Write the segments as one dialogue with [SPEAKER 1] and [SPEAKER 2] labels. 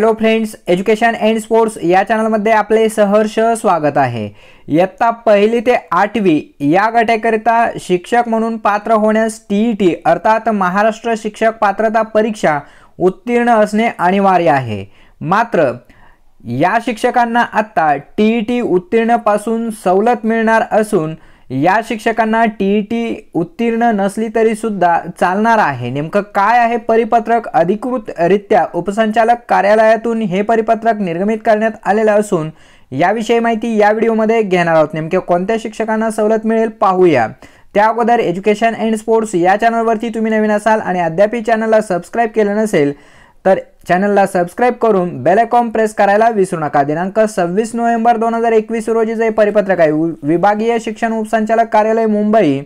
[SPEAKER 1] hello friends education and sports या चॅनलमध्ये आपले सहर्ष स्वागत आहे इयत्ता पहिली ते आठवी या गटाकरिता शिक्षक म्हणून पात्र होण्यास टी टी e अर्थात महाराष्ट्र शिक्षक पात्रता परीक्षा उत्तीर्ण असणे अनिवार्य आहे मात्र या शिक्षकांना आत्ता टी ई e टी उत्तीर्णपासून सवलत मिळणार असून या शिक्षकांना टी टी उत्तीर्ण नसली तरी सुद्धा चालणार आहे नेमकं काय आहे परिपत्रक अधिकृतरित्या उपसंचालक कार्यालयातून हे परिपत्रक निर्गमित करण्यात आलेलं असून याविषयी माहिती या व्हिडिओमध्ये घेणार आहोत नेमक्या कोणत्या शिक्षकांना सवलत मिळेल पाहूया त्या अगोदर एज्युकेशन अँड स्पोर्ट्स या चॅनलवरती तुम्ही नवीन असाल आणि अद्यापही चॅनलला सबस्क्राईब केलं नसेल तर चॅनलला सबस्क्राईब करून बेलेकॉम प्रेस करायला विसरू नका दिनांक सव्वीस नोव्हेंबर दोन हजार एकवीस रोजीचं हे परिपत्रक आहे विभागीय शिक्षण उपसंचालक कार्यालय मुंबई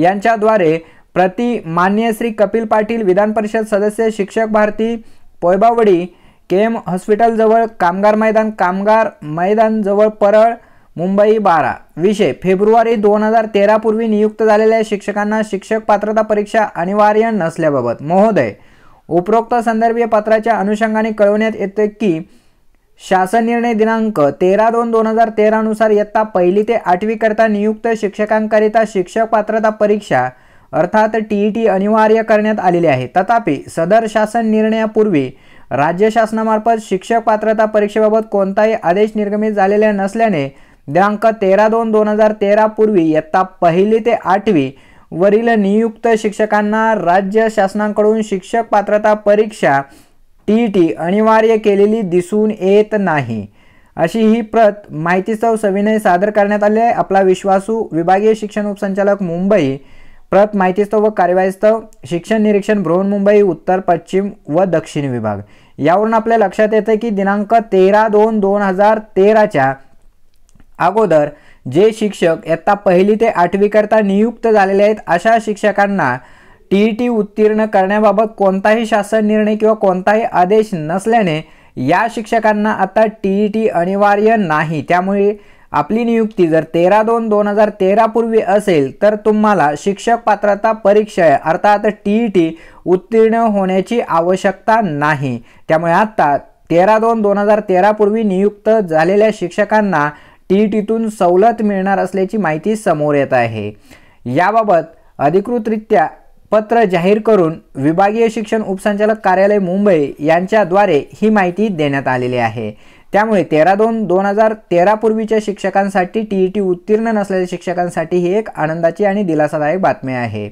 [SPEAKER 1] यांच्याद्वारे प्रति मान्य श्री कपिल पाटील विधान परिषद सदस्य शिक्षक भारती पोयबावडी के एम हॉस्पिटलजवळ कामगार मैदान कामगार मैदानजवळ परळ मुंबई बारा विषय फेब्रुवारी दोन हजार तेरापूर्वी नियुक्त झालेल्या शिक्षकांना शिक्षक पात्रता परीक्षा अनिवार्य नसल्याबाबत महोदय उपरोक्त संदर्भीय पत्राच्या अनुषंगाने कळवण्यात येते की शासन निर्णय दिनांक तेरा दोन दोन हजार तेरानुसार इयत्ता पहिली ते करता नियुक्त शिक्षकांकरिता शिक्षक पात्रता परीक्षा अर्थात टी ई टी अनिवार्य करण्यात आलेली आहे तथापि सदर शासन निर्णयापूर्वी राज्य शासनामार्फत शिक्षक पात्रता परीक्षेबाबत कोणताही आदेश निर्गमित झालेला नसल्याने दिनांक तेरा दोन दोन हजार पूर्वी इयत्ता पहिली ते आठवी वरील नियुक्त शिक्षकांना राज्य शासनाकडून शिक्षक पात्रता परीक्षा टी टी अनिवार्य केलेली दिसून येत नाही अशी ही प्रत माहितीसह सविनय सादर करण्यात आले आपला विश्वासू विभागीय शिक्षण उपसंचालक मुंबई प्रत माहितीस्तव व कार्यवाहीस्तव शिक्षण निरीक्षण मुंबई उत्तर पश्चिम व दक्षिण विभाग यावरून आपल्या लक्षात येतं की दिनांक तेरा दोन दोन हजार तेराच्या अगोदर जे शिक्षक इयत्ता पहिली ते आठवीकरता नियुक्त झालेले आहेत अशा शिक्षकांना टी ई टी उत्तीर्ण करण्याबाबत कोणताही शासन निर्णय किंवा कोणताही आदेश नसल्याने या शिक्षकांना आता टी ई टी अनिवार्य नाही त्यामुळे आपली नियुक्ती जर तेरा दोन दोन हजार तेरापूर्वी असेल तर तुम्हाला शिक्षक पात्रता परीक्षा अर्थात टी ई टी उत्तीर्ण होण्याची आवश्यकता नाही त्यामुळे आत्ता तेरा दोन दोन हजार तेरापूर्वी नियुक्त झालेल्या शिक्षकांना टी टीतून सवलत मिळणार असल्याची माहिती समोर येत आहे याबाबत अधिकृतरित्या पत्र जाहीर करून विभागीय शिक्षण उपसंचालक कार्यालय मुंबई यांच्याद्वारे ही माहिती देण्यात आलेली आहे त्यामुळे तेरा दोन दोन हजार तेरापूर्वीच्या शिक्षकांसाठी टी ई टी उत्तीर्ण नसलेल्या शिक्षकांसाठी ही एक आनंदाची आणि दिलासादायक बातमी आहे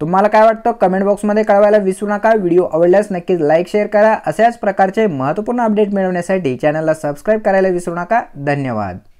[SPEAKER 1] तुम्हाला काय वाटतं कमेंट बॉक्समध्ये कळवायला विसरू नका व्हिडिओ आवडल्यास नक्कीच लाईक शेअर करा अशाच प्रकारचे महत्त्वपूर्ण अपडेट मिळवण्यासाठी चॅनलला सबस्क्राईब करायला विसरू नका धन्यवाद